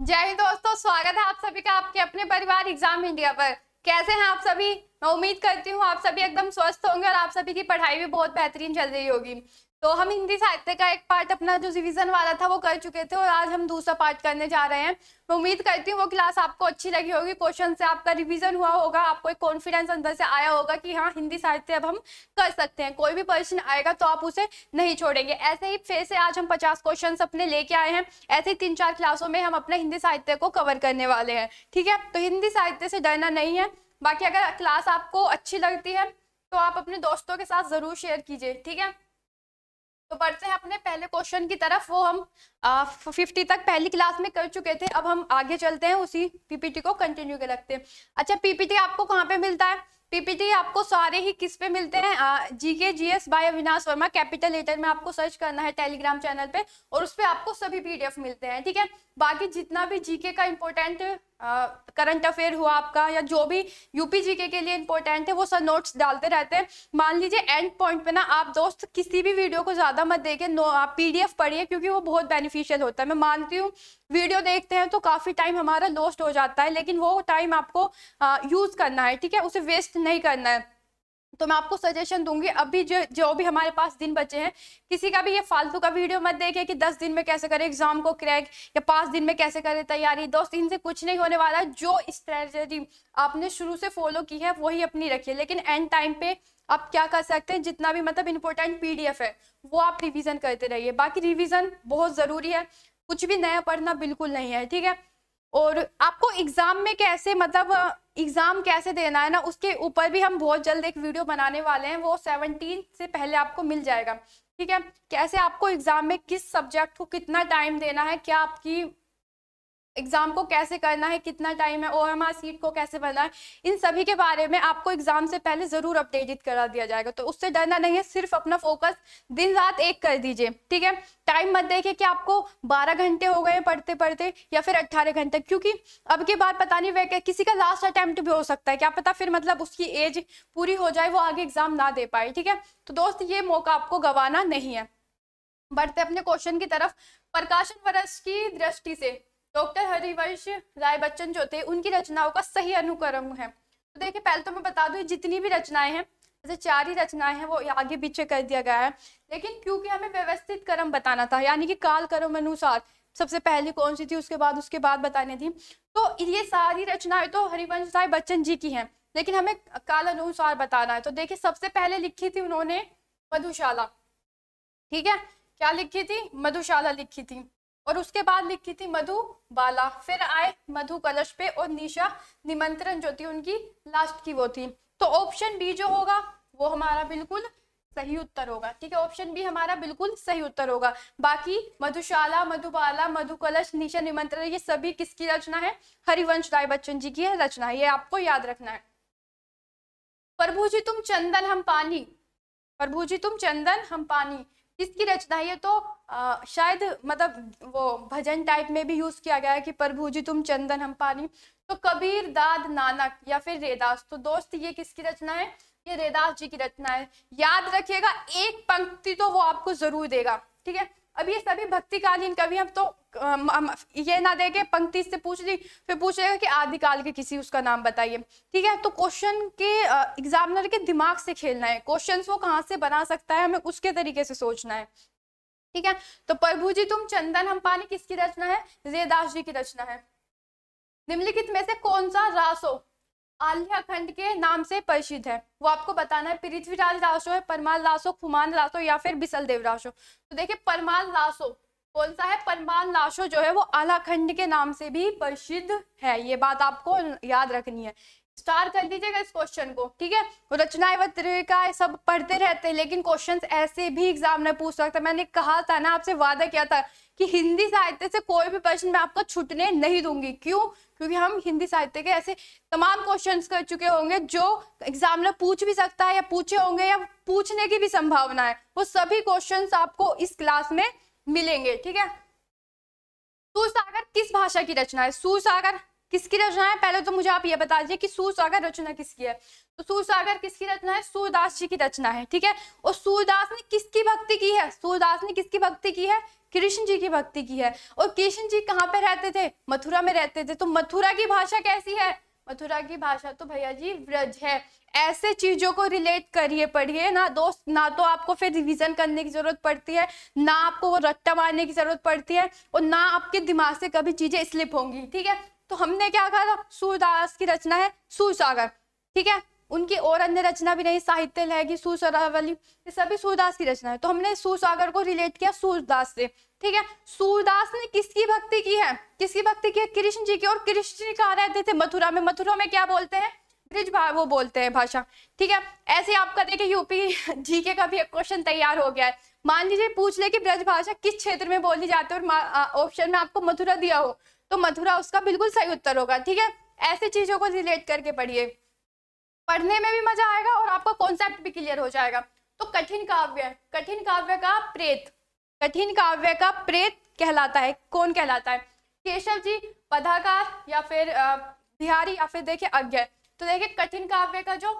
जय हिंद दोस्तों स्वागत है आप सभी का आपके अपने परिवार एग्जाम इंडिया पर कैसे हैं आप सभी मैं उम्मीद करती हूँ आप सभी एकदम स्वस्थ होंगे और आप सभी की पढ़ाई भी बहुत बेहतरीन चल रही होगी तो हम हिंदी साहित्य का एक पार्ट अपना जो रिवीजन वाला था वो कर चुके थे और आज हम दूसरा पार्ट करने जा रहे हैं मैं उम्मीद करती हूँ वो क्लास आपको अच्छी लगी होगी क्वेश्चन से आपका रिवीजन हुआ होगा आपको एक कॉन्फिडेंस अंदर से आया होगा कि हाँ हिंदी साहित्य अब हम कर सकते हैं कोई भी क्वेश्चन आएगा तो आप उसे नहीं छोड़ेंगे ऐसे ही फिर से आज हम पचास क्वेश्चन अपने लेके आए हैं ऐसे ही तीन चार क्लासों में हम अपने हिंदी साहित्य को कवर करने वाले हैं ठीक है तो हिंदी साहित्य से डरना नहीं है बाकी अगर क्लास आपको अच्छी लगती है तो आप अपने दोस्तों के साथ जरूर शेयर कीजिए ठीक है तो बढ़ते हैं अपने पहले क्वेश्चन की तरफ वो हम फिफ्टी तक पहली क्लास में कर चुके थे अब हम आगे चलते हैं उसी पीपीटी को कंटिन्यू कर रखते हैं अच्छा पीपीटी आपको कहाँ पे मिलता है पीपीटी आपको सारे ही किस पे मिलते हैं GK G S by Avinash Verma capital letter में आपको सर्च करना है टेलीग्राम चैनल पे और उस पर आपको सभी पीडीएफ मिलते हैं ठीक है बाकी जितना भी जीके का इम्पोर्टेंट करंट अफेयर हुआ आपका या जो भी यूपी जीके के लिए इंपॉर्टेंट है वो सर नोट्स डालते रहते हैं मान लीजिए एंड पॉइंट पे ना आप दोस्त किसी भी वीडियो को ज़्यादा मत देखें नो आप पी पढ़िए क्योंकि वो बहुत बेनिफिशियल होता है मैं मानती हूँ वीडियो देखते हैं तो काफ़ी टाइम हमारा लॉस्ट हो जाता है लेकिन वो टाइम आपको यूज़ करना है ठीक है उसे वेस्ट नहीं करना है तो मैं आपको सजेशन दूंगी अभी जो जो भी हमारे पास दिन बचे हैं किसी का भी ये फालतू का वीडियो मत देखें कि दस दिन में कैसे करें एग्जाम को क्रैक या पाँच दिन में कैसे करें तैयारी दोस्त इनसे कुछ नहीं होने वाला जो स्ट्रेटी आपने शुरू से फॉलो की है वही अपनी रखिए लेकिन एंड टाइम पे आप क्या कर सकते हैं जितना भी मतलब इंपॉर्टेंट पी है वो आप रिविजन करते रहिए बाकी रिविजन बहुत ज़रूरी है कुछ भी नया पढ़ना बिल्कुल नहीं है ठीक है और आपको एग्जाम में कैसे मतलब एग्ज़ाम कैसे देना है ना उसके ऊपर भी हम बहुत जल्द एक वीडियो बनाने वाले हैं वो सेवनटीन से पहले आपको मिल जाएगा ठीक है कैसे आपको एग्ज़ाम में किस सब्जेक्ट को कितना टाइम देना है क्या आपकी एग्जाम को कैसे करना है कितना टाइम है ओ एम आर सीट को कैसे भरना है इन सभी के बारे में आपको एग्जाम से पहले जरूर अपडेटेड करा दिया जाएगा तो उससे डरना नहीं है सिर्फ अपना फोकस दिन रात एक कर दीजिए ठीक है टाइम मत देखिए कि आपको 12 घंटे हो गए पढ़ते पढ़ते या फिर 18 घंटे क्योंकि अब की बात पता नहीं वह किसी का लास्ट अटेम्प्ट भी हो सकता है क्या पता फिर मतलब उसकी एज पूरी हो जाए वो आगे एग्जाम ना दे पाए ठीक है तो दोस्त ये मौका आपको गंवाना नहीं है बढ़ते अपने क्वेश्चन की तरफ प्रकाशन वर्ष की दृष्टि से डॉक्टर हरिवंश राय बच्चन जो थे उनकी रचनाओं का सही अनुक्रम है तो देखिए पहले तो मैं बता दूं जितनी भी रचनाएं हैं जैसे चार ही रचनाएं हैं वो आगे पीछे कर दिया गया है लेकिन क्योंकि हमें व्यवस्थित क्रम बताना था यानी कि काल क्रम अनुसार सबसे पहली कौन सी थी उसके बाद उसके बाद बताने थी तो ये सारी रचनाएं तो हरिवंश राय बच्चन जी की हैं लेकिन हमें काल अनुसार बताना है तो देखिए सबसे पहले लिखी थी उन्होंने मधुशाला ठीक है क्या लिखी थी मधुशाला लिखी थी और उसके बाद लिखी थी मधु बाला फिर आए मधु कलश पे और निशा निमंत्रण जो थी उनकी लास्ट की वो थी तो ऑप्शन बी जो होगा वो हमारा बिल्कुल सही उत्तर होगा ठीक है ऑप्शन बी हमारा बिल्कुल सही उत्तर होगा बाकी मधुशाला मधुबाला मधुकलश निशा निमंत्रण ये सभी किसकी रचना है हरिवंश राय बच्चन जी की है रचना है ये आपको याद रखना है प्रभु जी तुम चंदन हम पानी प्रभु जी तुम चंदन हम पानी किसकी रचना ये तो आ, शायद मतलब वो भजन टाइप में भी यूज किया गया है कि प्रभु जी तुम चंदन हम पानी तो कबीर दाद नानक या फिर रेदास तो दोस्त ये किसकी रचना है ये रेदास जी की रचना है याद रखिएगा एक पंक्ति तो वो आपको जरूर देगा ठीक है अब ये सभी भक्तिकालीन कवि हम तो ये ना देखे पंक्ति से पूछ ली फिर पूछेगा कि आदिकाल के किसी उसका नाम बताइए ठीक है तो क्वेश्चन के एग्जामिनर के दिमाग से खेलना है क्वेश्चन वो कहाँ से बना सकता है हमें उसके तरीके से सोचना है ठीक है तो प्रभु जी तुम चंदन हम पानी किसकी रचना है जयदास जी की रचना है निम्नलिखित में से कौन सा रासो आलिया खंड के नाम से प्रसिद्ध है वो आपको बताना है पृथ्वीराज राशो है परमाल लासो खुमान लासो या फिर बिसल देव राशो तो देखिए परमाल लासो कौन सा है परमान लाशो जो है वो आलाखंड के नाम से भी प्रसिद्ध है ये बात आपको याद रखनी है स्टार कर दीजिएगा इस क्वेश्चन को ठीक है रचना एवं त्रिका सब पढ़ते रहते हैं लेकिन क्वेश्चंस ऐसे भी एग्जाम में पूछ सकता मैंने कहा था ना आपसे वादा किया था कि हिंदी साहित्य से कोई भी प्रश्न मैं आपको छूटने नहीं दूंगी क्यों क्योंकि हम हिंदी साहित्य के ऐसे तमाम क्वेश्चंस कर चुके होंगे जो एग्जाम में पूछ भी सकता है या पूछे होंगे या पूछने की भी संभावना है वो सभी क्वेश्चन आपको इस क्लास में मिलेंगे ठीक है सुसागर किस भाषा की रचना है सुसागर किसकी रचना है पहले तो मुझे आप ये बता दीजिए कि सूरसागर रचना किसकी है तो सूरसागर किसकी रचना है सूरदास जी की रचना है ठीक है और सूरदास ने किसकी भक्ति की है सूरदास ने किसकी भक्ति की है कृष्ण जी की भक्ति की है और कृष्ण जी कहाँ पे रहते थे मथुरा में रहते थे तो मथुरा की भाषा कैसी है मथुरा की भाषा तो भैया जी व्रज है ऐसे चीजों को रिलेट करिए पढ़िए ना दोस्त ना तो आपको फिर रिवीजन करने की जरूरत पड़ती है ना आपको वो रट्टा मारने की जरूरत पड़ती है और ना आपके दिमाग से कभी चीजें स्लिप होंगी ठीक है तो हमने क्या कहा था सूरदास की रचना है सूरसागर ठीक है उनकी और अन्य रचना भी नहीं साहित्य लहगी सूरसरावली ये सभी सूरदास की रचना है तो हमने सूरसागर को रिलेट किया सूरदास से ठीक है सूरदास ने किसकी भक्ति की है किसकी भक्ति की है कृष्ण जी की और कृष्ण जी कहा रहते थे मथुरा में मथुरा में क्या बोलते हैं ब्रिज वो बोलते हैं भाषा ठीक है ऐसे आपका देखिए यूपी जी के का भी एक क्वेश्चन तैयार हो गया है मान लीजिए पूछ ले कि ब्रज भाषा किस क्षेत्र में बोली जाती है और ऑप्शन में आपको मथुरा दिया हो तो मथुरा उसका बिल्कुल सही उत्तर होगा ठीक है ऐसी चीजों को रिलेट करके पढ़िए पढ़ने में भी मजा आएगा और आपका कॉन्सेप्ट भी क्लियर हो जाएगा तो कठिन काव्य कठिन काव्य का प्रेत कठिन काव्य का प्रेत कहलाता है कौन कहलाता है केशव जी पदाकार या फिर बिहारी या फिर देखिए अज्ञा तो देखिए कठिन काव्य का जो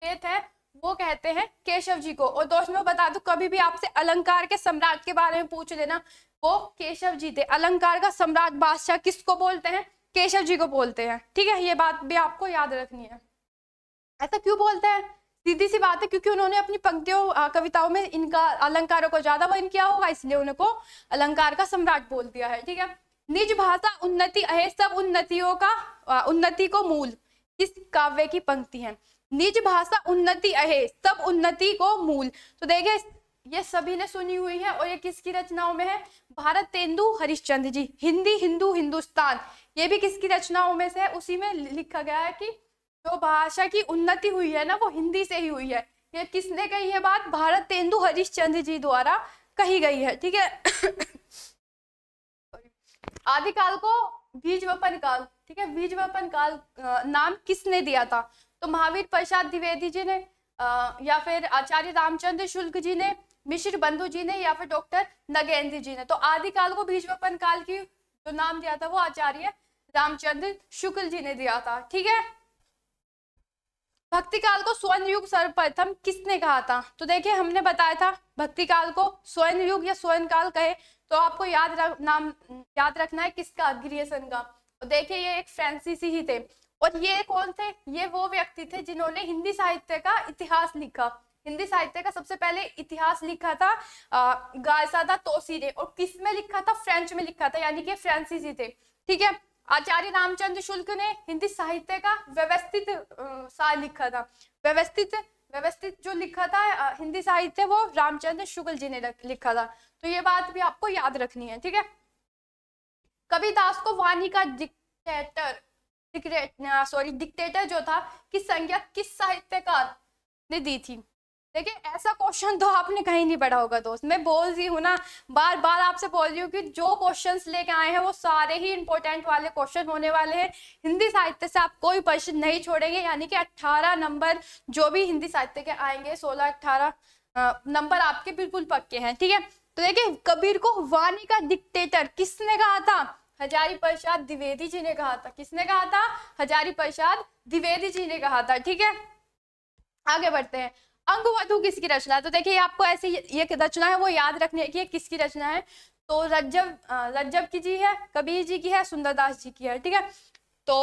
प्रेत है वो कहते हैं केशव जी को और दोस्त मैं बता दू कभी भी आपसे अलंकार के सम्राट के बारे में पूछ लेना वो केशव जी थे अलंकार का सम्राट बादशाह किसको बोलते हैं केशव जी को बोलते हैं ठीक है ये बात भी आपको याद रखनी है ऐसा क्यों बोलते हैं सीधी सी बात है क्योंकि उन्होंने अपनी पंक्तियों कविताओं में इनका अलंकारों को ज्यादा वर्ण किया होगा इसलिए उनको अलंकार का सम्राट बोल दिया है ठीक है निज भाषा उन्नति अहे सब उन्नतियों का उन्नति को मूल किस काव्य की पंक्ति है निज भाषा उन्नति अहे सब उन्नति को मूल तो देखिये ये सभी ने सुनी हुई है और ये किसकी रचनाओं में है भारत तेंदु हरिश्चंद जी हिंदी हिंदू हिंदुस्तान ये भी किसकी रचनाओं में से है उसी में लिखा गया है कि जो भाषा की उन्नति हुई है ना वो हिंदी से ही हुई है ये किसने कही है बात भारत तेंदु हरिश्चंद जी द्वारा कही गई है ठीक है आदिकाल को बीज वपन काल ठीक है बीज वपन काल नाम किसने दिया था तो महावीर प्रसाद द्विवेदी जी ने आ, या फिर आचार्य रामचंद्र शुल्क जी ने मिश्र बंधु जी ने या फिर डॉक्टर नगेंद्र जी ने तो आदिकाल को भीष्मपन काल की जो नाम दिया था वो आचार्य रामचंद्र शुक्ल जी ने दिया था ठीक है भक्ति काल को स्वर्ण युग सर्वप्रथम किसने कहा था तो देखिए हमने बताया था भक्ति काल को स्वर्ण युग या स्वर्ण काल कहे तो आपको याद रख नाम याद रखना है किसका ग्रियसन का तो देखिए ये एक फ्रांसीसी ही थे और ये कौन थे ये वो व्यक्ति थे जिन्होंने हिंदी साहित्य का इतिहास लिखा हिंदी साहित्य का सबसे पहले इतिहास लिखा था गायसादा तोसी ने और किस में लिखा था फ्रेंच में लिखा था यानी कि फ्रांसीसी थे ठीक है आचार्य रामचंद्र शुल्क ने हिंदी साहित्य का व्यवस्थित सार लिखा था व्यवस्थित व्यवस्थित जो लिखा था हिंदी साहित्य वो रामचंद्र शुक्ल जी ने लिखा था तो ये बात भी आपको याद रखनी है ठीक है कविदास को वाणी का डिक्टेटर सॉरी डिक्टेटर जो था कि संज्ञा किस साहित्यकार ने दी थी देखिए ऐसा क्वेश्चन तो आपने कहीं नहीं पढ़ा होगा दोस्त मैं बोल रही हूँ ना बार बार आपसे बोल रही हूँ कि जो क्वेश्चंस लेके आए हैं वो सारे ही इंपॉर्टेंट वाले क्वेश्चन होने वाले हैं हिंदी साहित्य से आप कोई क्वेश्चन नहीं छोड़ेंगे यानी कि 18 नंबर जो भी हिंदी साहित्य के आएंगे 16 18 नंबर आपके बिल्कुल पक्के हैं ठीक है तो देखिये कबीर को वाणी का डिक्टेटर किसने कहा था हजारी प्रसाद द्विवेदी जी ने कहा था किसने कहा था हजारी प्रसाद द्विवेदी जी ने कहा था ठीक है आगे बढ़ते हैं अंगवधु किसकी रचना है तो देखिए आपको ऐसे ये रचना है वो याद रखने की किसकी रचना है तो रज्जब रज्जब की जी है कबीर जी की है सुंदरदास जी की है ठीक है तो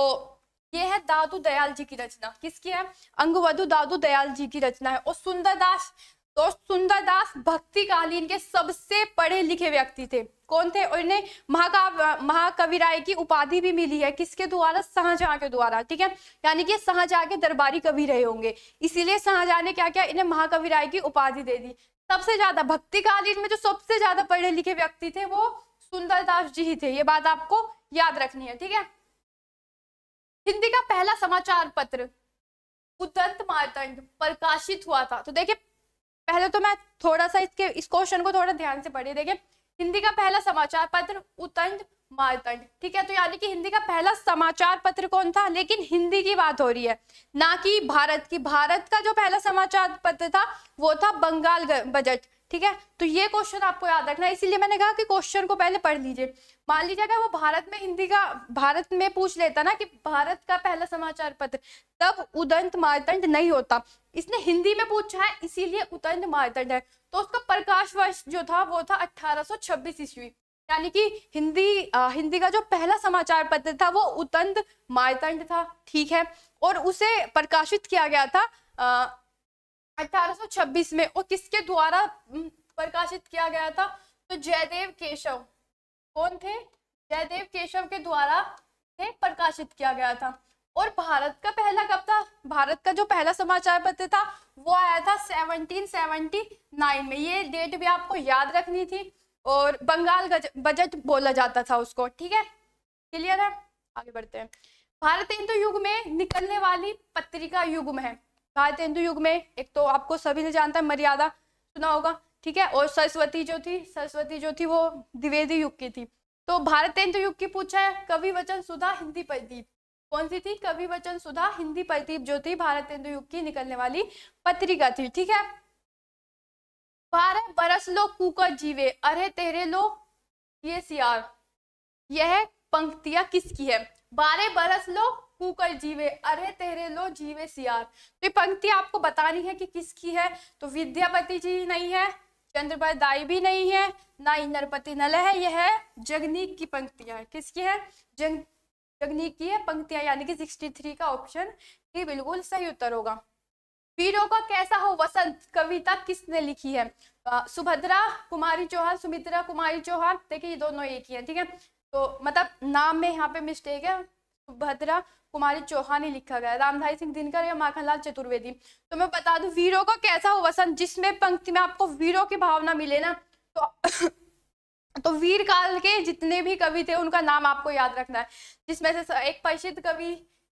ये है दादू दयाल जी की रचना किसकी है अंगवधु दादू दयाल जी की रचना है और सुंदरदास तो सुंदरदास भक्ति कालीन के सबसे पढ़े लिखे व्यक्ति थे कौन थे और इन्हें महाकाव्य महाकवि राय की उपाधि भी मिली है किसके द्वारा शाहजहां के द्वारा ठीक है यानी कि शाहजहां के दरबारी कवि रहे होंगे इसीलिए शाहजहां ने क्या किया इन्हें महाकवि राय की उपाधि दे दी सबसे ज्यादा भक्ति कालीन में जो सबसे ज्यादा पढ़े लिखे व्यक्ति थे वो सुंदरदास जी ही थे ये बात आपको याद रखनी है ठीक है हिंदी का पहला समाचार पत्र उदंत मार्तंड प्रकाशित हुआ था तो देखिए पहले तो मैं थोड़ा सा इसके इस क्वेश्चन को थोड़ा ध्यान से पढ़िए देखिए हिंदी का पहला समाचार पत्र उतंज मारतंड ठीक है तो यानी कि हिंदी का पहला समाचार पत्र कौन था लेकिन हिंदी की बात हो रही है ना कि भारत की भारत का जो पहला समाचार पत्र था वो था बंगाल बजट ठीक है तो ये क्वेश्चन आपको याद रखना इसीलिए मैंने कहा कि क्वेश्चन को पहले पढ़ लीजिए मान लीजिए अगर वो भारत में हिंदी का भारत में पूछ लेता ना कि भारत का पहला समाचार पत्र तब उदंत मारतंड नहीं होता इसने हिंदी में पूछा है इसीलिए उदंत मारतंड है तो उसका प्रकाश वर्ष जो था वो था 1826 ईस्वी यानी कि हिंदी आ, हिंदी का जो पहला समाचार पत्र था वो उतंत मायतंड था ठीक है और उसे प्रकाशित किया गया था आ, 1826 में और किसके द्वारा प्रकाशित किया गया था तो जयदेव केशव कौन थे जयदेव केशव के द्वारा प्रकाशित किया गया था और भारत का पहला कब था भारत का जो पहला समाचार पत्र था वो आया था 1779 में ये डेट भी आपको याद रखनी थी और बंगाल बजट बोला जाता था उसको ठीक है क्लियर है आगे बढ़ते हैं भारत हिंदू युग में निकलने वाली पत्रिका युग में है भारत हिंदू युग में एक तो आपको सभी ने जानता है मर्यादा सुना होगा ठीक है और सरस्वती जो थी सरस्वती जो थी वो द्विवेदी युग की थी तो भारत हिंदू युग की पूछा है कवि वचन सुधा हिंदी प्रदीप कौन सी थी कवि वचन सुधा हिंदी प्रदीप जो थी भारत हिंदू युग की निकलने वाली पत्रिका थी ठीक है बारह बरस लो कुकर जीवे अरे तेरे लो ये सियार यह पंक्तियां किसकी है बारह बरस लो कुकर जीवे अरे तेरे लो जीवे सियार तो ये पंक्ति आपको बतानी है कि किसकी है तो विद्यापति जी नहीं है चंद्रपा दाई भी नहीं है ना इंद्रपति नल है यह है जगनीक की पंक्तियां किसकी है जग जगनीक की है पंक्तियां यानी कि थ्री का ऑप्शन ये बिल्कुल सही उत्तर होगा पीरों का कैसा हो वसंत कविता किसने लिखी है सुभद्रा कुमारी चौहान सुमित्रा कुमारी चौहान देखिए ये दोनों एक ही है ठीक है तो मतलब नाम में यहाँ पे मिस्टेक है सुभद्रा कुमारी चौहान ही लिखा गया रामधारी सिंह दिनकर या माखनलाल चतुर्वेदी तो मैं बता दू वीरों का कैसा हो वसंत जिसमें पंक्ति में आपको वीरों की भावना मिले ना तो तो वीर काल के जितने भी कवि थे उनका नाम आपको याद रखना है जिसमें से एक प्रसिद्ध कवि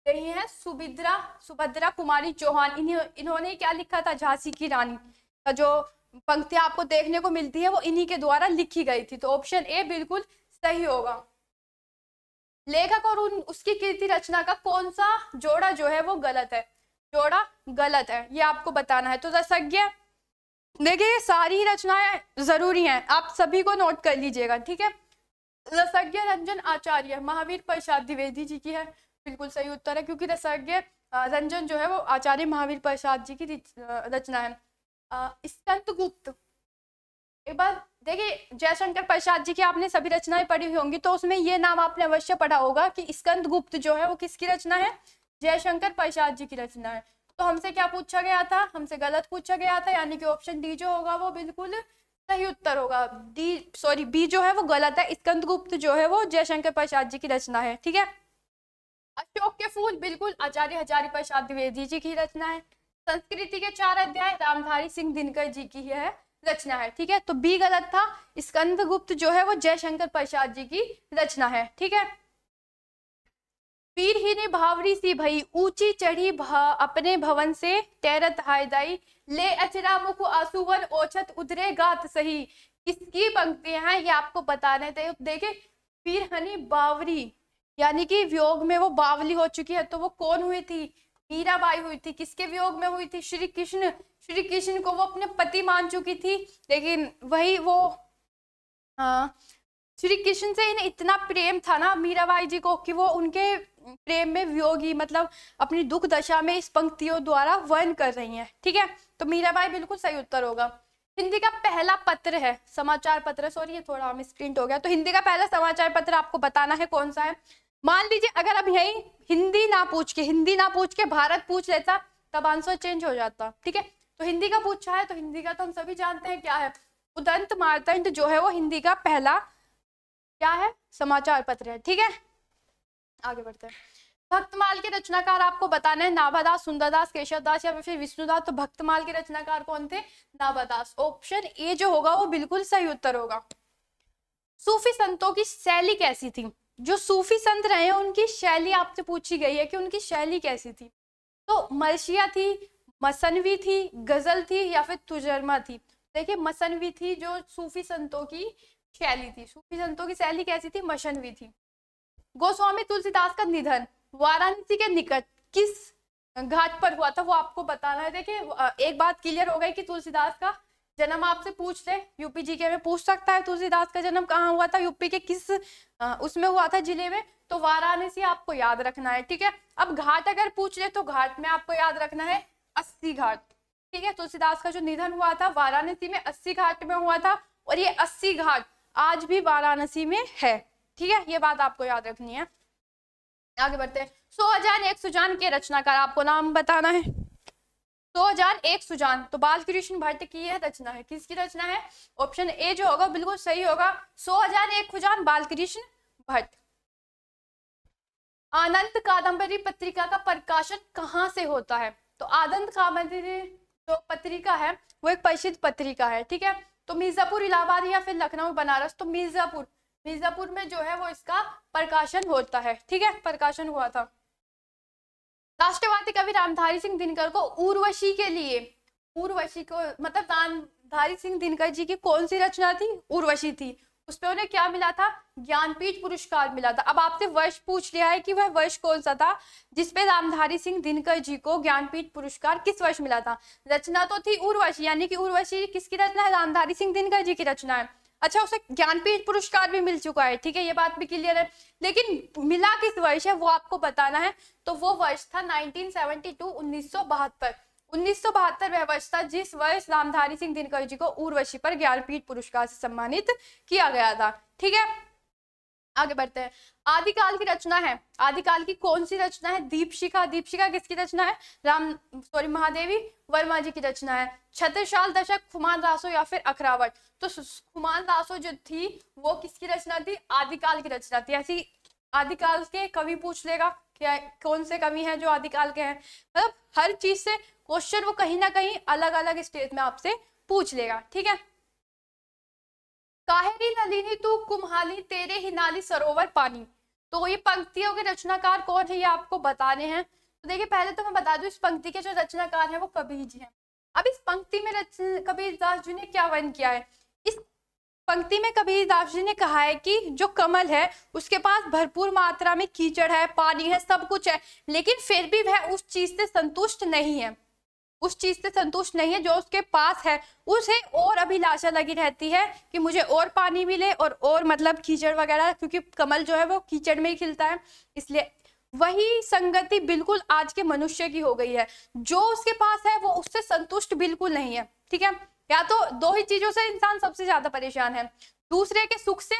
यही है सुभिद्रा सुभद्रा कुमारी चौहान इन्हीं इन्होंने क्या लिखा था झांसी की रानी का जो पंक्तियां आपको देखने को मिलती है वो इन्हीं के द्वारा लिखी गई थी तो ऑप्शन ए बिल्कुल सही होगा लेखक और उन उसकी कृति रचना का कौन सा जोड़ा जो है वो गलत है जोड़ा गलत है ये आपको बताना है तो दसज्ञ देखिए ये सारी रचनाएं जरूरी हैं आप सभी को नोट कर लीजिएगा ठीक है रसज्ञ रंजन आचार्य महावीर प्रसाद द्विवेदी जी की है बिल्कुल सही उत्तर है क्योंकि रसज्ञ रंजन जो है वो आचार्य महावीर प्रसाद जी की रचना है स्कंद गुप्त एक बार देखिए जयशंकर प्रसाद जी की आपने सभी रचनाएं पढ़ी हुई होंगी तो उसमें ये नाम आपने अवश्य पढ़ा होगा कि स्कंद गुप्त जो है वो किसकी रचना है जयशंकर प्रसाद जी की रचना है तो हमसे क्या पूछा गया था हमसे गलत पूछा गया था यानी कि ऑप्शन डी जो होगा वो बिल्कुल सही उत्तर होगा डी सॉरी बी जो है वो गलत है स्कंद गुप्त जो है वो जयशंकर प्रसाद जी की रचना है ठीक है अशोक के फूल बिल्कुल आचार्य हजारी प्रसाद द्विवेदी जी की रचना है संस्कृति के चार अध्याय रामधारी सिंह दिनकर जी की है रचना है ठीक है तो बी गलत था गुप्त जो है वो जयशंकर प्रसाद जी की रचना है ठीक है पीर ही ने भावरी सी भई ऊंची चढ़ी अपने भवन से तैरत हायदाई ले अचरा मुख आसुवन ओछत उधरे गात सही किसकी पंक्तियां हैं ये आपको बताने थे देखे पीर हनी बावरी यानी कि व्योग में वो बावली हो चुकी है तो वो कौन हुई थी मीराबाई हुई थी किसके वियोग में हुई थी श्री कृष्ण श्री कृष्ण को वो अपने पति मान चुकी थी लेकिन वही वो हाँ श्री कृष्ण से इन्हें इतना प्रेम था ना मीराबाई जी को कि वो उनके प्रेम में वियोगी मतलब अपनी दुख दशा में इस पंक्तियों द्वारा वर्ण कर रही हैं ठीक है तो मीराबाई बिल्कुल सही उत्तर होगा हिंदी का पहला पत्र है समाचार पत्र सॉरी ये थोड़ा स्प्रिंट हो गया तो हिंदी का पहला समाचार पत्र आपको बताना है कौन सा है मान लीजिए अगर अब यही हिंदी ना पूछ के हिंदी ना पूछ के भारत पूछ लेता तब आंसर चेंज हो जाता ठीक है तो हिंदी का पूछा है तो हिंदी का तो हम सभी जानते हैं क्या है उदंत मारतंट जो है वो हिंदी का पहला क्या है समाचार पत्र है ठीक है आगे बढ़ते हैं भक्तमाल के रचनाकार आपको बताने हैं नाभादास सुंदरदास केशवदास या फिर विष्णुदास तो भक्तमाल के रचनाकार कौन थे नाभादास ऑप्शन ए जो होगा वो बिल्कुल सही उत्तर होगा सूफी संतों की शैली कैसी थी जो सूफी संत रहे हैं उनकी शैली आपसे पूछी गई है कि उनकी शैली कैसी थी तो मलशिया थी मसनवी थी गजल थी या फिर तुजर्मा थी देखिए मसनवी थी जो सूफी संतों की शैली थी सूफी संतों की शैली कैसी थी मसनवी थी गोस्वामी तुलसीदास का निधन वाराणसी के निकट किस घाट पर हुआ था वो आपको बताना है देखिए एक बात क्लियर हो गई कि तुलसीदास का जन्म आपसे पूछ ले यूपी जीके में पूछ सकता है तुलसीदास का जन्म कहाँ हुआ था यूपी के किस उसमें हुआ था जिले में तो वाराणसी आपको याद रखना है ठीक है अब घाट अगर पूछ ले तो घाट में आपको याद रखना है अस्सी घाट ठीक है तुलसीदास का जो निधन हुआ था वाराणसी में अस्सी घाट में हुआ था और ये अस्सी घाट आज भी वाराणसी में है ठीक है ये बात आपको याद रखनी है आगे बढ़ते हैं अजान एक सुजान के रचनाकार आपको नाम बताना है सौ हजार एक सुजान तो बाल कृष्ण भट्ट की यह रचना है किसकी रचना है ऑप्शन ए जो होगा बिल्कुल सही होगा सो हजार एक सुजान बाल कृष्ण भट्ट आनंद कादंबरी पत्रिका का प्रकाशन कहाँ से होता है तो आनंद कादंबरी जो पत्रिका है वो एक प्रसिद्ध पत्रिका है ठीक है तो मिर्जापुर इलाहाबाद या फिर लखनऊ बनारस तो मिर्जापुर मिर्जापुर में जो है वो इसका प्रकाशन होता है ठीक है प्रकाशन हुआ था राष्ट्रवादी कवि रामधारी सिंह दिनकर को उर्वशी के लिए उर्वशी को मतलब रामधारी सिंह दिनकर जी की कौन सी रचना थी उर्वशी थी उस पर उन्हें क्या मिला था ज्ञानपीठ पुरस्कार मिला था अब आपसे वर्ष पूछ लिया है कि वह वर्ष कौन सा था जिसपे रामधारी सिंह दिनकर जी को ज्ञानपीठ पुरस्कार किस वर्ष मिला था रचना तो थी उर्वशी यानी कि उर्वशी किसकी रचना है रामधारी सिंह दिनकर जी की रचना है अच्छा उसे ज्ञानपीठ पुरस्कार भी मिल चुका है ठीक है ये बात भी क्लियर है लेकिन मिला किस वर्ष है वो आपको बताना है तो वो वर्ष था 1972 1972 बहत्तर वह वर्ष था जिस वर्ष रामधारी सिंह दिनकर जी को उर्वशी पर ज्ञानपीठ पुरस्कार से सम्मानित किया गया था ठीक है आगे बढ़ते हैं आदिकाल की रचना है आदिकाल की कौन सी रचना है दीपशिखा दीपशिखा किसकी रचना है राम सॉरी महादेवी वर्मा जी की रचना है छत्रशाल दशक खुमान दासो या फिर अखरावट तो खुमान दासो जो थी वो किसकी रचना थी आदिकाल की रचना थी ऐसी आदिकाल के कवि पूछ लेगा क्या कौन से कवि हैं जो आदिकाल के हैं मतलब हर चीज से क्वेश्चन वो कहीं ना कहीं अलग अलग स्टेज में आपसे पूछ लेगा ठीक है काहेरी नलिनी तू कुम्हाली तेरे ही नाली सरोवर पानी तो ये पंक्तियों के रचनाकार कौन है ये आपको बताने हैं तो देखिए पहले तो मैं बता दूं इस पंक्ति के जो रचनाकार हैं वो कबीर जी हैं अब इस पंक्ति में कबीर दास जी ने क्या वन किया है इस पंक्ति में कबीर दास जी ने कहा है कि जो कमल है उसके पास भरपूर मात्रा में कीचड़ है पानी है सब कुछ है लेकिन फिर भी वह उस चीज से संतुष्ट नहीं है उस चीज से संतुष्ट नहीं है जो उसके पास है उसे और अभिलाषा लगी रहती है कि मुझे और पानी मिले और और मतलब कीचड़ वगैरह क्योंकि कमल जो है वो कीचड़ में ही खिलता है इसलिए वही संगति बिल्कुल आज के मनुष्य की हो गई है जो उसके पास है वो उससे संतुष्ट बिल्कुल नहीं है ठीक है या तो दो ही चीजों से इंसान सबसे ज्यादा परेशान है दूसरे के सुख से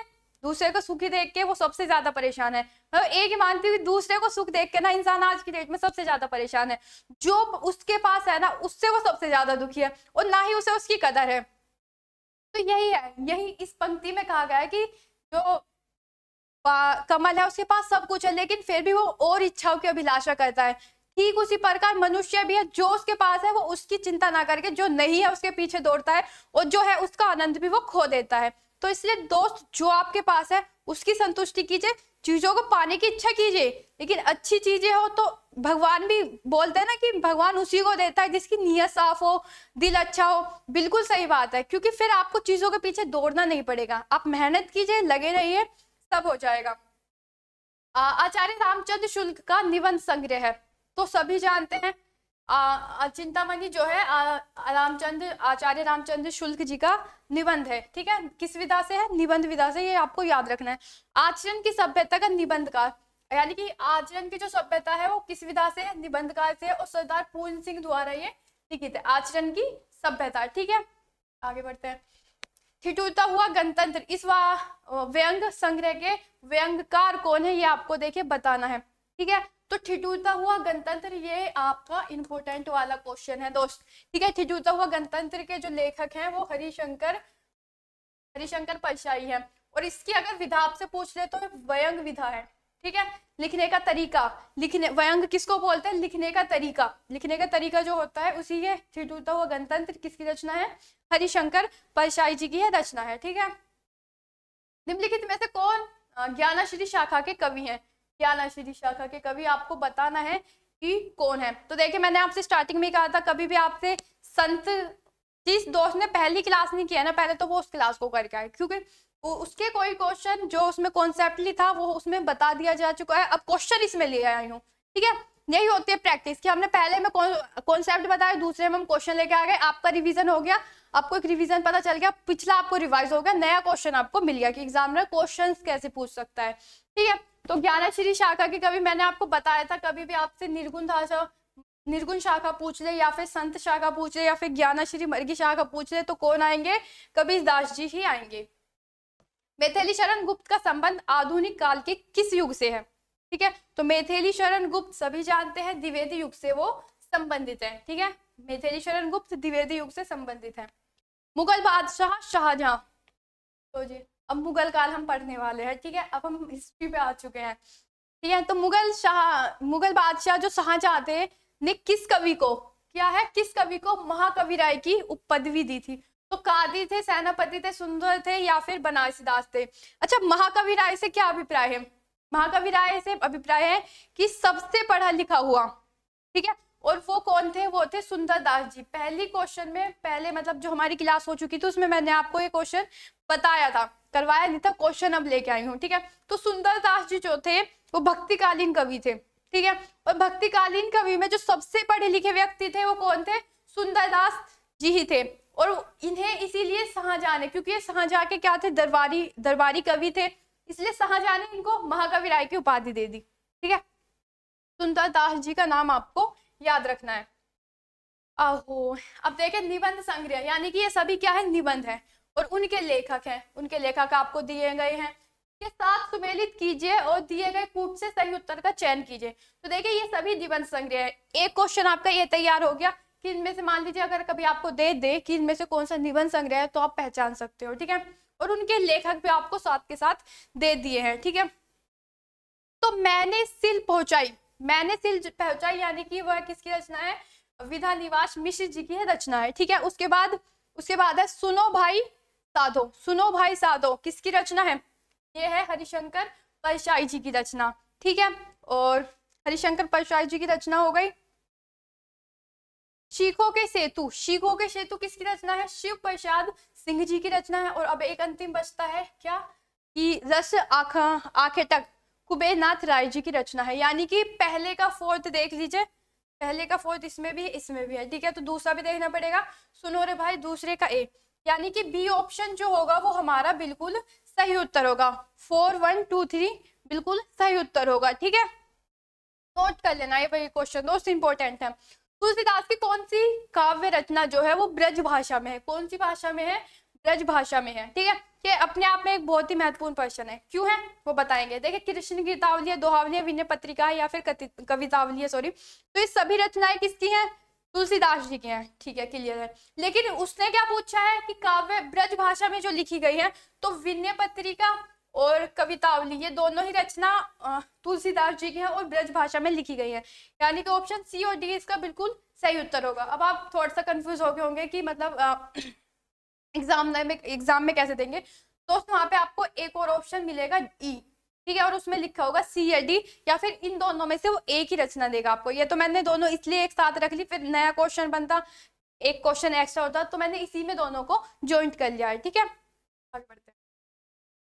दूसरे को सुखी देख के वो सबसे ज्यादा परेशान है तो एक ही मानती हूँ दूसरे को सुख देख के ना इंसान आज की डेट में सबसे ज्यादा परेशान है जो उसके पास है ना उससे वो सबसे ज्यादा दुखी है और ना ही उसे उसकी कदर है तो यही है यही इस पंक्ति में कहा गया है कि जो कमल है उसके पास सब कुछ है लेकिन फिर भी वो और इच्छाओं की अभिलाषा करता है ठीक उसी प्रकार मनुष्य भी है जो उसके पास है वो उसकी चिंता ना करके जो नहीं है उसके पीछे दौड़ता है और जो है उसका आनंद भी वो खो देता है तो इसलिए दोस्त जो आपके पास है उसकी संतुष्टि कीजिए चीजों को पाने की इच्छा कीजिए लेकिन अच्छी चीजें हो तो भगवान भी बोलते हैं ना कि भगवान उसी को देता है जिसकी नीयत साफ हो दिल अच्छा हो बिल्कुल सही बात है क्योंकि फिर आपको चीजों के पीछे दौड़ना नहीं पड़ेगा आप मेहनत कीजिए लगे रहिए सब हो जाएगा आचार्य रामचंद्र शुल्क का निबंध संग्रह है तो सभी जानते हैं चिंतामणि जो है रामचंद्र आचार्य रामचंद्र शुल्क जी का निबंध है ठीक है किस विधा से है निबंध विधा से ये आपको याद रखना है आचरण की सभ्यता का निबंध का यानी कि आचरण की जो सभ्यता है वो किस विधा से है निबंधकार से और सरदार पूर्ण सिंह द्वारा ये लिखित है आचरण की सभ्यता ठीक है आगे बढ़ते हैं ठिठुरता हुआ गणतंत्र इस व्यंग संग्रह के व्यंगकार कौन है ये आपको देखिए बताना है ठीक है तो ठिठुरता हुआ गणतंत्र ये आपका इंपॉर्टेंट वाला क्वेश्चन है दोस्त ठीक है ठिठुरता हुआ गणतंत्र के जो लेखक हैं वो हरिशंकर हरिशंकर परसाई है और इसकी अगर विधा आपसे पूछ ले तो व्यंग विधा है ठीक है लिखने का तरीका लिखने व्यंग किसको बोलते हैं लिखने का तरीका लिखने का तरीका जो होता है उसी के ठिठुरता हुआ गणतंत्र किसकी रचना है हरिशंकर परसाई जी की है रचना है ठीक है निम्नलिखित में से कौन ज्ञानाश्री शाखा के कवि हैं या नशरी शाखा के कवि आपको बताना है कि कौन है तो देखिए मैंने आपसे स्टार्टिंग में कहा था कभी भी आपसे संत जिस दोस्त ने पहली क्लास नहीं किया ना पहले तो वो उस क्लास को करके आए क्योंकि उसके कोई क्वेश्चन जो उसमें कॉन्सेप्टली था वो उसमें बता दिया जा चुका है अब क्वेश्चन इसमें ले आई हूँ ठीक है यही होती है प्रैक्टिस कि हमने पहले में कॉन्सेप्ट बताया दूसरे में हम क्वेश्चन लेके आ गए आपका रिवीजन हो गया आपको एक रिवीजन पता चल गया पिछला आपको रिवाइज हो गया नया क्वेश्चन आपको मिल गया कि एग्जामिनर क्वेश्चन कैसे पूछ सकता है ठीक है तो श्री शाखा के कभी मैंने आपको बताया था कभी भी आपसे निर्गुण धाषा निर्गुण शाखा पूछ ले या फिर संत शाखा पूछ ले या फिर श्री मर्गी शाखा पूछ ले तो कौन आएंगे कबीर दास जी ही आएंगे मेथेली शरण गुप्त का संबंध आधुनिक काल के किस युग से है ठीक है तो मेथेली शरण गुप्त सभी जानते हैं द्विवेदी युग से वो संबंधित है ठीक है मेथेली शरण गुप्त द्विवेदी युग से संबंधित है मुगल बादशाह शाहजहां तो जी अब मुगल काल हम पढ़ने वाले हैं ठीक है अब हम हिस्ट्री पे आ चुके हैं ठीक है तो मुगल शाह मुगल बादशाह जो शाहजहा थे ने किस कवि को क्या है किस कवि को महाकवि राय की उपदवी दी थी तो कादी थे सेनापति थे सुंदर थे या फिर बनारसी दास थे अच्छा महाकवि राय से क्या अभिप्राय है महाकवि राय से अभिप्राय है कि सबसे पढ़ा लिखा हुआ ठीक है और वो कौन थे वो थे सुंदर दास जी पहली क्वेश्चन में पहले मतलब जो हमारी क्लास हो चुकी थी उसमें मैंने आपको ये क्वेश्चन बताया था करवाया नहीं था तो क्वेश्चन अब लेके आई हूँ ठीक है तो सुंदरदास जी जो थे वो भक्तिकालीन कवि थे ठीक है और भक्तिकालीन कवि में जो सबसे पढ़े लिखे व्यक्ति थे वो कौन थे सुंदरदास जी ही थे और इन्हें इसीलिए शाहजहां ने क्योंकि ये शाहजहां के क्या थे दरबारी दरबारी कवि थे इसलिए शाहजहां ने इनको महाकवि राय की उपाधि दे दी ठीक है सुंदरदास जी का नाम आपको याद रखना है आहो अब देखें निबंध संग्रह यानी कि ये सभी क्या है निबंध है और उनके लेखक हैं उनके लेखक आपको दिए गए हैं के साथ सुमेलित कीजिए और दिए गए कूट से सही उत्तर का चयन कीजिए तो देखिए ये सभी निबंध संग्रह है एक क्वेश्चन आपका ये तैयार हो गया कि इनमें से मान लीजिए अगर कभी आपको दे दे कि इनमें से कौन सा निबंध संग्रह है तो आप पहचान सकते हो ठीक है और उनके लेखक भी आपको साथ के साथ दे दिए हैं ठीक है तो मैंने सिल पहुंचाई मैंने सिल पहुंचाई यानी कि वह किसकी रचना है विधा निवास मिश्र जी की रचना है ठीक है उसके बाद उसके बाद है सुनो भाई साधो सुनो भाई साधो किसकी रचना है ये है हरिशंकर परशाई जी की रचना ठीक है और हरिशंकर परशाई जी की रचना हो गई शीखों के सेतु शीखों के सेतु किसकी रचना है शिव प्रसाद सिंह जी की रचना है और अब एक अंतिम बचता है क्या कि रस आखा आखे तक कुबेरनाथ राय जी की रचना है यानी कि पहले का फोर्थ देख लीजिए पहले का फोर्थ इसमें भी है इसमें भी है ठीक है तो दूसरा भी देखना पड़ेगा सुनो रे भाई दूसरे का ए यानी कि बी ऑप्शन जो होगा वो हमारा बिल्कुल सही उत्तर होगा फोर वन टू थ्री बिल्कुल सही उत्तर होगा ठीक है नोट कर लेना ये वही क्वेश्चन दोस्त इंपॉर्टेंट है तुलसीदास की कौन सी काव्य रचना जो है वो ब्रज भाषा में है कौन सी भाषा में है ब्रज भाषा में है ठीक है ये अपने आप में एक बहुत ही महत्वपूर्ण प्रश्न है क्यों है वो बताएंगे देखिए कृष्ण गीतावली दोहावली विनय पत्रिका या फिर कवितावली है सॉरी तो ये सभी रचनाएं किसकी हैं तुलसीदास जी के हैं ठीक है क्लियर है लेकिन उसने क्या पूछा है कि काव्य ब्रज भाषा में जो लिखी गई है तो विनय पत्रिका और कवितावली ये दोनों ही रचना तुलसीदास जी की है और ब्रज भाषा में लिखी गई है यानी कि ऑप्शन सी और डी इसका बिल्कुल सही उत्तर होगा अब आप थोड़ा सा कंफ्यूज हो गए होंगे कि मतलब एग्जाम में एग्जाम में कैसे देंगे दोस्तों वहां पे आपको एक और ऑप्शन मिलेगा ई e. ठीक है और उसमें लिखा होगा सी या डी या फिर इन दोनों में से वो एक ही रचना देगा आपको ये तो मैंने दोनों इसलिए एक साथ रख ली फिर नया क्वेश्चन बनता एक क्वेश्चन एक्स्ट्रा होता तो मैंने इसी में दोनों को ज्वाइंट कर लिया है ठीक है आगे बढ़ते हैं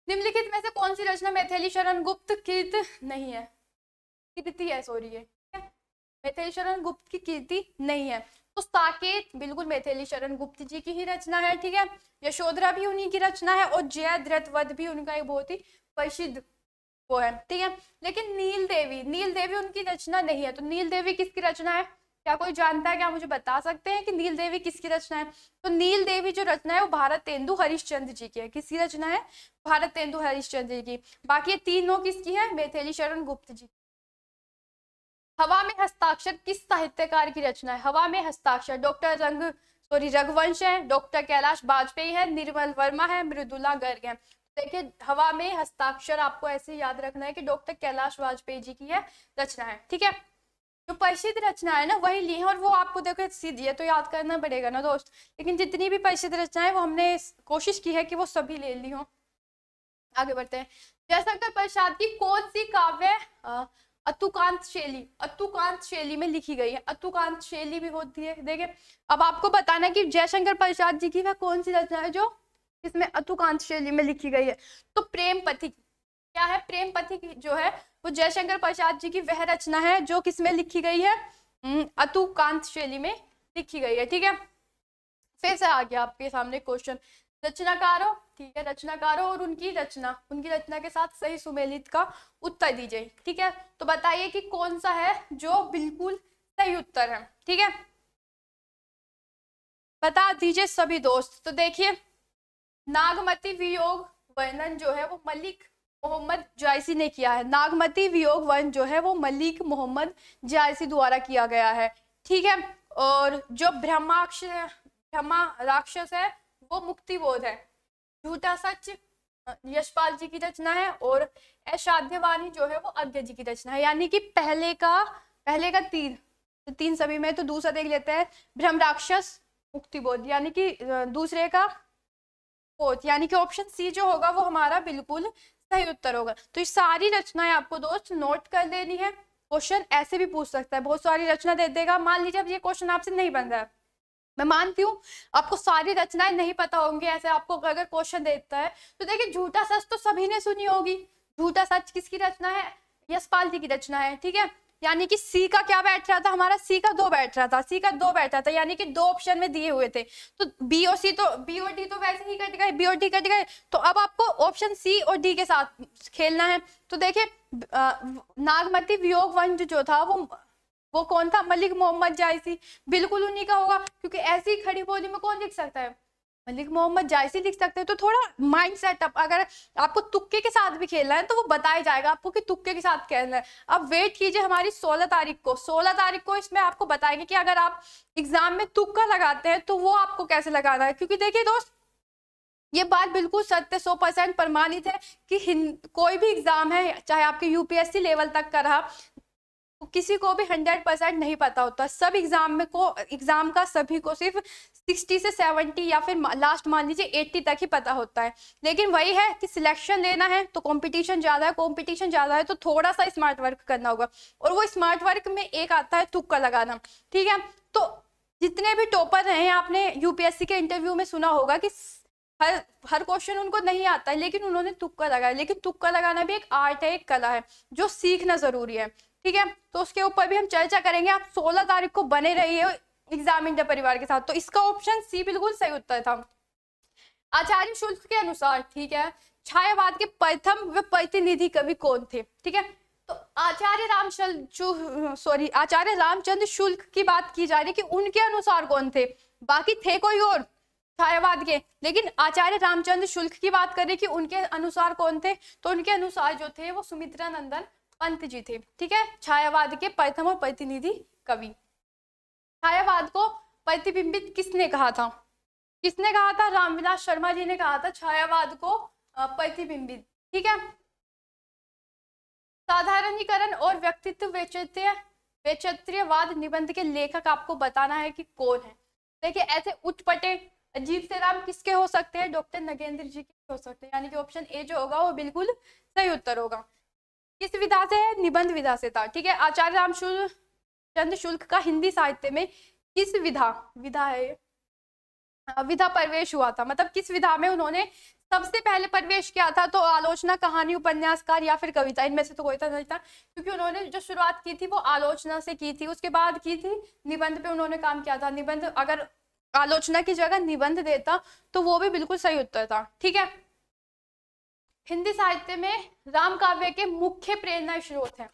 निम्नलिखित में से कौन सी रचना मैथिली शरण गुप्त कीर्त नहीं है कीर्ति है सॉरी ये मैथिली शरण गुप्त की कीर्ति नहीं है तो साकेत बिल्कुल मैथिली शरण गुप्त जी की ही रचना है ठीक है यशोधरा भी उन्हीं की रचना है और जयद्रथ भी उनका एक बहुत ही प्रसिद्ध वो है ठीक है लेकिन नील देवी नील देवी उनकी रचना नहीं है तो नील देवी किसकी रचना है क्या कोई जानता है क्या मुझे बता सकते हैं कि नील देवी किसकी रचना है तो नील देवी जो रचना है वो भारत तेंदु हरिश्चंद्र जी की है किसकी रचना है भारत तेंदु हरिश्चंद्र जी की बाकी ये तीनों किसकी है मेथेली शरण गुप्त जी हवा में हस्ताक्षर किस साहित्यकार की रचना है हवा में हस्ताक्षर डॉक्टर रंग सॉरी रघुवंश है डॉक्टर कैलाश वाजपेयी है निर्मल वर्मा है मृदुला गर्ग है देखिए हवा में हस्ताक्षर आपको ऐसे याद रखना है कि डॉक्टर कैलाश वाजपेयी जी की है रचना है ठीक है जो प्रसिद्ध रचना है ना वही ली है और वो आपको देखो सीधी है तो याद करना पड़ेगा ना दोस्त लेकिन जितनी भी प्रसिद्ध रचनाएं वो हमने कोशिश की है कि वो सभी ले ली हो आगे बढ़ते हैं जयशंकर प्रसाद की कौन सी काव्य अतुकांत शैली अतुकांत शैली में लिखी गई है अतुकांत शैली भी होती है देखिए अब आपको बताना कि जयशंकर प्रसाद जी की वह कौन सी रचना है जो किसमें अतुकांत शैली में लिखी गई है तो प्रेम पथिक क्या है प्रेम पथिक जो है वो जयशंकर प्रसाद जी की वह रचना है जो किसमें लिखी गई है हम्म, अतुकांत शैली में लिखी गई है ठीक है फिर से आ गया आपके सामने क्वेश्चन रचनाकारों ठीक है रचनाकारों और उनकी रचना उनकी रचना के साथ सही सुमेलित का उत्तर दीजिए ठीक है तो बताइए कि कौन सा है जो बिल्कुल सही उत्तर है ठीक है बता दीजिए सभी दोस्त तो देखिए नागमती वियोग वर्णन जो है वो मलिक मोहम्मद जायसी ने किया है नागमती वियोग वर्ण जो है वो मलिक मोहम्मद जायसी द्वारा किया गया है ठीक है और जो ब्रह्माक्ष ब्रह्मा राक्षस है वो बोध है झूठा सच यशपाल जी की रचना है और वाणी जो है वो अज्ञ जी की रचना है यानी कि पहले का पहले का तीन तीन सभी में तो दूसरा देख लेते हैं ब्रह्म राक्षस मुक्ति बोध यानी कि दूसरे का फोर्थ यानी कि ऑप्शन सी जो होगा वो हमारा बिल्कुल सही उत्तर होगा तो ये सारी रचनाएं आपको दोस्त नोट कर देनी है क्वेश्चन ऐसे भी पूछ सकता है बहुत सारी रचना दे देगा मान लीजिए अब ये क्वेश्चन आपसे नहीं बन रहा है मैं मानती हूँ आपको सारी रचनाएं नहीं पता होंगी ऐसे आपको अगर क्वेश्चन देता है तो देखिए झूठा सच तो सभी ने सुनी होगी झूठा सच किसकी रचना है यशपाल जी की रचना है ठीक है यानी कि सी का क्या बैठ रहा था हमारा सी का दो बैठ रहा था सी का दो बैठ रहा था यानी कि दो ऑप्शन में दिए हुए थे तो बी और सी तो बी और डी तो वैसे ही कट गए बी और डी कट गए तो अब आपको ऑप्शन सी और डी के साथ खेलना है तो देखिये नागमती वियोग वंश जो था वो वो कौन था मलिक मोहम्मद जायसी बिल्कुल उन्हीं का होगा क्योंकि ऐसी खड़ी बोली में कौन लिख सकता है मलिक मोहम्मद जायसी लिख सकते हैं तो थोड़ा माइंड सेट अप अगर आपको तुक्के के साथ भी खेलना है तो वो बताया जाएगा आपको कि तुक्के के साथ खेलना है अब वेट कीजिए हमारी 16 तारीख को 16 तारीख को इसमें आपको बताएंगे कि अगर आप एग्जाम में तुक्का लगाते हैं तो वो आपको कैसे लगाना है क्योंकि देखिए दोस्त ये बात बिल्कुल सत्य सौ परसेंट प्रमाणित है कि कोई भी एग्जाम है चाहे आपके यूपीएससी लेवल तक का रहा किसी को भी हंड्रेड परसेंट नहीं पता होता सब एग्जाम में को एग्जाम का सभी को सिर्फ सिक्सटी से सेवेंटी या फिर लास्ट मान लीजिए एट्टी तक ही पता होता है लेकिन वही है कि सिलेक्शन लेना है तो कंपटीशन ज़्यादा है कंपटीशन ज़्यादा है तो थोड़ा सा स्मार्ट वर्क करना होगा और वो स्मार्ट वर्क में एक आता है तुक्का लगाना ठीक है तो जितने भी टॉपर हैं आपने यूपीएससी के इंटरव्यू में सुना होगा कि हर हर क्वेश्चन उनको नहीं आता है लेकिन उन्होंने तुक्का लगाया लेकिन तुक्का लगाना भी एक आर्ट है एक कला है जो सीखना ज़रूरी है ठीक है तो उसके ऊपर भी हम चर्चा करेंगे आप 16 तारीख को बने रहिए एग्जामिन परिवार के साथ तो इसका ऑप्शन सी बिल्कुल सही उत्तर था आचार्य शुल्क के अनुसार ठीक है छायावाद के प्रथम व प्रतिनिधि कवि कौन थे ठीक है तो आचार्य रामचंद्र सॉरी आचार्य रामचंद्र शुल्क की बात की जा रही है कि उनके अनुसार कौन थे बाकी थे कोई और छायावाद के लेकिन आचार्य रामचंद्र शुल्क की बात करें कि उनके अनुसार कौन थे तो उनके अनुसार जो थे वो सुमित्रा नंदन पंत जी थे ठीक है छायावाद के प्रथम और प्रतिनिधि कवि छायावाद को प्रतिबिंबित किसने कहा था किसने कहा था रामविलास शर्मा जी ने कहा था छायावाद को प्रतिबिंबित ठीक है साधारणीकरण और व्यक्तित्व वैचित्र्य वैचित्र्यवाद निबंध के लेखक आपको बताना है कि कौन है देखिए ऐसे उठपटे अजीब से राम किसके हो सकते हैं डॉक्टर नगेंद्र जी के हो सकते हैं यानी कि ऑप्शन ए जो होगा वो बिल्कुल सही उत्तर होगा किस विधा से है निबंध विधा से था ठीक है आचार्य रामशूल चंद शुल्क का हिंदी साहित्य में किस विधा विधा है विधा प्रवेश हुआ था मतलब किस विधा में उन्होंने सबसे पहले प्रवेश किया था तो आलोचना कहानी उपन्यासकार या फिर कविता इनमें से तो कोई था तो नहीं था क्योंकि उन्होंने जो शुरुआत की थी वो आलोचना से की थी उसके बाद की थी निबंध पे उन्होंने काम किया था निबंध अगर आलोचना की जगह निबंध देता तो वो भी बिल्कुल सही उत्तर था ठीक है हिंदी साहित्य में राम काव्य के मुख्य प्रेरणा स्रोत है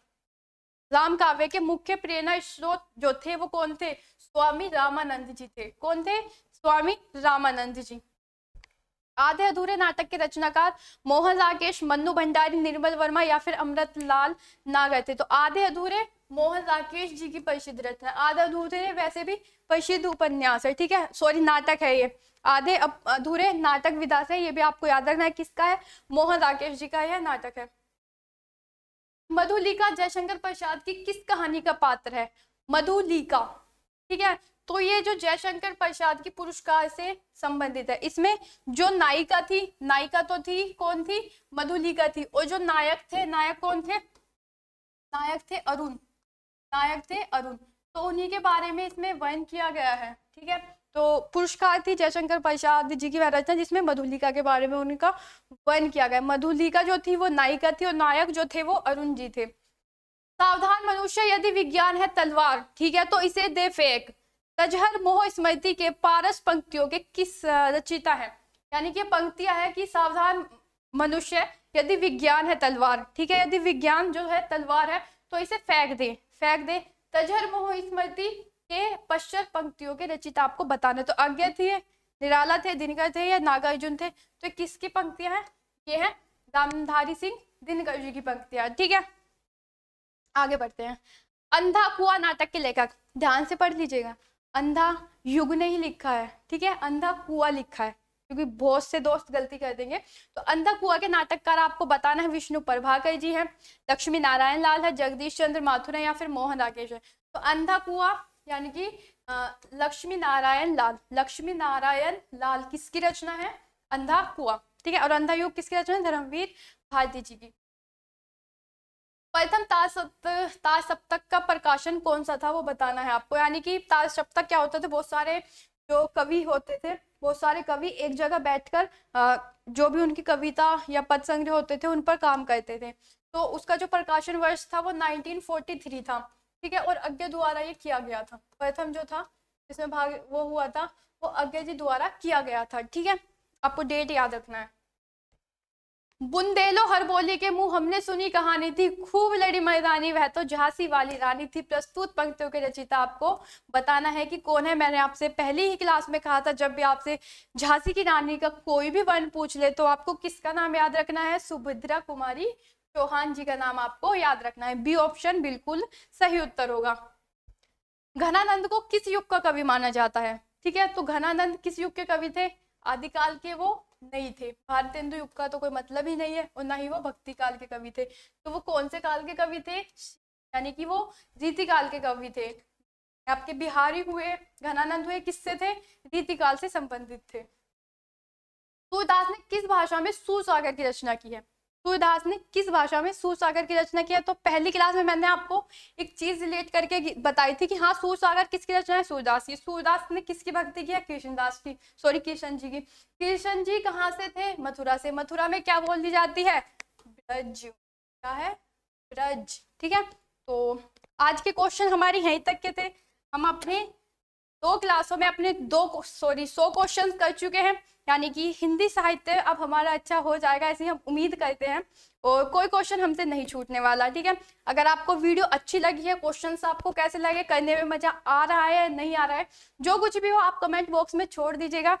राम काव्य के मुख्य प्रेरणा स्रोत जो थे वो कौन थे स्वामी रामानंद जी थे कौन थे स्वामी रामानंद जी आधे अधूरे नाटक के रचनाकार मोहन राकेश मन्नू भंडारी निर्मल वर्मा या फिर अमृत लाल नागर थे तो आधे अधूरे मोहन राकेश जी की प्रसिद्ध रचना आधे अधूरे वैसे भी प्रसिद्ध उपन्यास है ठीक है सॉरी नाटक है ये आधे अधूरे नाटक विदास से ये भी आपको याद रखना है किसका है मोहन राकेश जी का यह नाटक है मधुलिका जयशंकर प्रसाद की किस कहानी का पात्र है मधुलिका ठीक है तो ये जो जयशंकर प्रसाद की पुरस्कार से संबंधित है इसमें जो नायिका थी नायिका तो थी कौन थी मधुलिका थी और जो नायक थे नायक कौन थे नायक थे अरुण नायक थे अरुण तो उन्हीं के बारे में इसमें वर्ण किया गया है ठीक है तो पुरस्कार थी जयशंकर प्रसाद जी की वह रचना जिसमें मधुलिका के बारे में उनका वर्ण किया गया मधुलिका जो थी वो नायिका थी और नायक जो थे वो अरुण जी थे सावधान मनुष्य यदि विज्ञान है तलवार ठीक है तो इसे दे फेक तजहर मोह स्मृति के पारस पंक्तियों के किस रचिता है यानी कि पंक्तियां है कि सावधान मनुष्य यदि विज्ञान है तलवार ठीक है यदि विज्ञान जो है तलवार है तो इसे फेंक दे फेंक दे तजहर मोह स्मृति के पश्चर पंक्तियों के रचिता आपको बताना तो अज्ञा थी निराला थे दिनकर थे या नागार्जुन थे तो किसकी पंक्तियां हैं ये हैं दामधारी सिंह दिनकर जी की पंक्तियां ठीक है आगे बढ़ते हैं अंधा कुआ नाटक के लेखक ध्यान से पढ़ लीजिएगा अंधा युग ने ही लिखा है ठीक है अंधा कुआ लिखा है क्योंकि बहुत से दोस्त गलती कर देंगे तो अंधा कुआ के नाटककार आपको बताना है विष्णु प्रभाकर जी हैं लक्ष्मी नारायण लाल है जगदीश चंद्र माथुर है या फिर मोहन राकेश है तो अंधा कुआ यानी कि लक्ष्मी नारायण लाल लक्ष्मी नारायण लाल किसकी रचना है अंधा कुआ ठीक है और अंधा युग किसकी रचना है धर्मवीर भारती जी की प्रथम ताज सप्तक का प्रकाशन कौन सा था वो बताना है आपको यानी कि ताज सप्तक क्या होता था बहुत सारे जो कवि होते थे बहुत सारे कवि एक जगह बैठकर जो भी उनकी कविता या पद संग्रह होते थे उन पर काम करते थे तो उसका जो प्रकाशन वर्ष था वो 1943 था ठीक है और अज्ञा द्वारा ये किया गया था प्रथम जो था जिसमें भाग वो हुआ था वो अज्ञा जी द्वारा किया गया था ठीक है आपको डेट याद रखना है बुंदेलो हर बोली के मुंह हमने सुनी कहानी थी खूब लड़ी मैदानी वह तो झांसी वाली रानी थी प्रस्तुत पंक्तियों के रचिता आपको बताना है कि कौन है मैंने आपसे पहली ही क्लास में कहा था जब भी आपसे झांसी की रानी का कोई भी वर्ण पूछ ले तो आपको किसका नाम याद रखना है सुभद्रा कुमारी चौहान जी का नाम आपको याद रखना है बी ऑप्शन बिल्कुल सही उत्तर होगा घनानंद को किस युग का कवि माना जाता है ठीक है तो घनानंद किस युग के कवि थे आदिकाल के वो नहीं थे भारतेंदु युग का तो कोई मतलब ही नहीं है और ना ही वो भक्ति काल के कवि थे तो वो कौन से काल के कवि थे यानी कि वो रीति काल के कवि थे आपके बिहारी हुए घनानंद हुए किससे थे रीति काल से संबंधित थे सूरदास ने किस भाषा में सुसागर की रचना की है सूर्यदास ने किस भाषा में सूर सागर की रचना की है तो पहली क्लास में मैंने आपको एक चीज रिलेट करके बताई थी कि हाँ सूर सागर किसकी रचना है सूर्यदास की सूर्यदास ने किसकी भक्ति की है कृष्णदास की सॉरी कृष्ण जी की कृष्ण जी कहाँ से थे मथुरा से मथुरा में क्या बोल दी जाती है ब्रज क्या है ब्रज ठीक है तो आज के क्वेश्चन हमारे यहीं तक के थे हम अपने दो क्लासों में अपने दो सॉरी सौ क्वेश्चन कर चुके हैं यानी कि हिंदी साहित्य अब हमारा अच्छा हो जाएगा ऐसी हम उम्मीद करते हैं और कोई क्वेश्चन हमसे नहीं छूटने वाला ठीक है अगर आपको वीडियो अच्छी लगी है क्वेश्चन आपको कैसे लगे करने में मजा आ रहा है नहीं आ रहा है जो कुछ भी हो आप कमेंट बॉक्स में छोड़ दीजिएगा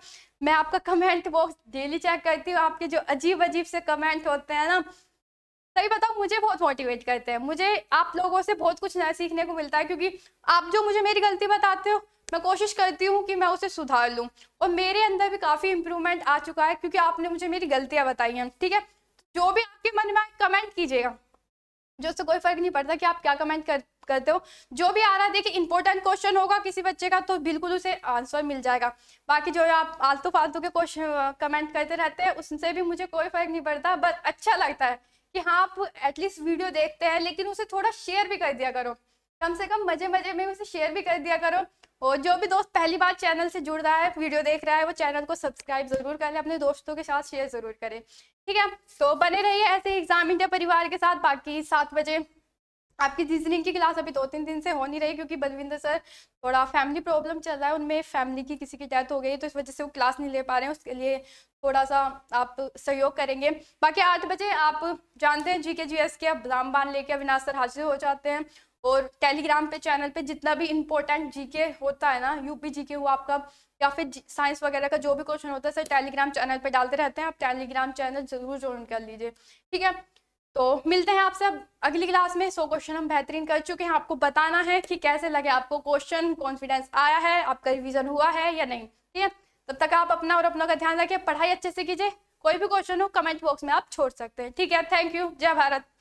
मैं आपका कमेंट बॉक्स डेली चेक करती हूँ आपके जो अजीब अजीब से कमेंट होते हैं ना सही बताओ मुझे बहुत मोटिवेट करते हैं मुझे आप लोगों से बहुत कुछ नया सीखने को मिलता है क्योंकि आप जो मुझे मेरी गलती बताते हो मैं कोशिश करती हूँ कि मैं उसे सुधार लूँ और मेरे अंदर भी काफ़ी इम्प्रूवमेंट आ चुका है क्योंकि आपने मुझे मेरी गलतियाँ बताई हैं ठीक है जो भी आपके मन में कमेंट कीजिएगा जो उससे कोई फर्क नहीं पड़ता कि आप क्या कमेंट कर करते हो जो भी आ रहा है देखिए इंपॉर्टेंट क्वेश्चन होगा किसी बच्चे का तो बिल्कुल उसे आंसर मिल जाएगा बाकी जो आप आलतू फालतू के क्वेश्चन कमेंट करते रहते हैं उससे भी मुझे कोई फर्क नहीं पड़ता बस अच्छा लगता है कि हाँ आप एटलीस्ट वीडियो देखते हैं लेकिन उसे थोड़ा शेयर भी कर दिया करो कम से कम मजे मजे में उसे शेयर भी कर दिया करो और जो भी दोस्त पहली बार चैनल से जुड़ रहा है वीडियो देख रहा है वो चैनल को सब्सक्राइब जरूर करें अपने दोस्तों के साथ शेयर जरूर करें ठीक है तो बने रहिए ऐसे एग्जाम इंडिया परिवार के साथ बाकी सात बजे आपकी रीजनिंग की क्लास अभी दो तीन दिन से हो नहीं रही क्योंकि बलविंदर सर थोड़ा फैमिली प्रॉब्लम चल रहा है उनमें फैमिली की किसी की डेथ हो गई तो इस वजह से वो क्लास नहीं ले पा रहे हैं उसके लिए थोड़ा सा आप सहयोग करेंगे बाकी आठ बजे आप जानते हैं जी के जी एस के अब रामबान लेके अविनाश सर हाजिर हो जाते हैं और टेलीग्राम पे चैनल पे जितना भी इम्पोर्टेंट जीके होता है ना यूपी जीके हुआ आपका या फिर साइंस वगैरह का जो भी क्वेश्चन होता है सर टेलीग्राम चैनल पे डालते रहते हैं आप टेलीग्राम चैनल जरूर ज्वाइन कर लीजिए ठीक है तो मिलते हैं आपसे सब अगली क्लास में सो क्वेश्चन हम बेहतरीन कर चुके हैं आपको बताना है कि कैसे लगे आपको क्वेश्चन कॉन्फिडेंस आया है आपका रिविजन हुआ है या नहीं ठीक है तब तक आप अपना और अपनों का ध्यान रखिए पढ़ाई अच्छे से कीजिए कोई भी क्वेश्चन हो कमेंट बॉक्स में आप छोड़ सकते हैं ठीक है थैंक यू जय भारत